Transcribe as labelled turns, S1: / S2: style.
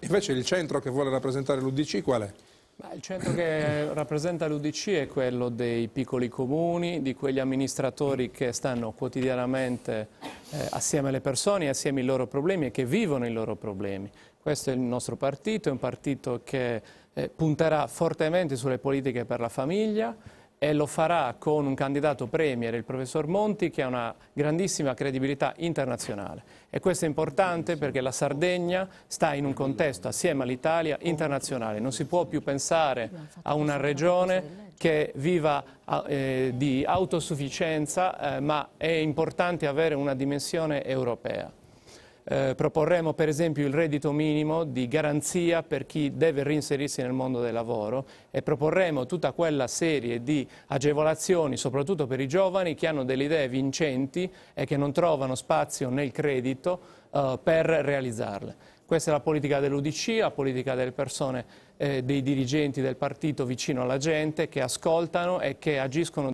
S1: Invece il centro che vuole rappresentare l'Udc qual è?
S2: il centro che rappresenta l'Udc è quello dei piccoli comuni, di quegli amministratori che stanno quotidianamente eh, assieme alle persone, assieme ai loro problemi e che vivono i loro problemi. Questo è il nostro partito, è un partito che eh, punterà fortemente sulle politiche per la famiglia, e lo farà con un candidato premier, il professor Monti, che ha una grandissima credibilità internazionale. E questo è importante perché la Sardegna sta in un contesto assieme all'Italia internazionale. Non si può più pensare a una regione che viva eh, di autosufficienza, eh, ma è importante avere una dimensione europea. Eh, proporremo per esempio il reddito minimo di garanzia per chi deve reinserirsi nel mondo del lavoro e proporremo tutta quella serie di agevolazioni, soprattutto per i giovani che hanno delle idee vincenti e che non trovano spazio nel credito eh, per realizzarle. Questa è la politica dell'Udc, la politica delle persone, eh, dei dirigenti del partito vicino alla gente che ascoltano e che agiscono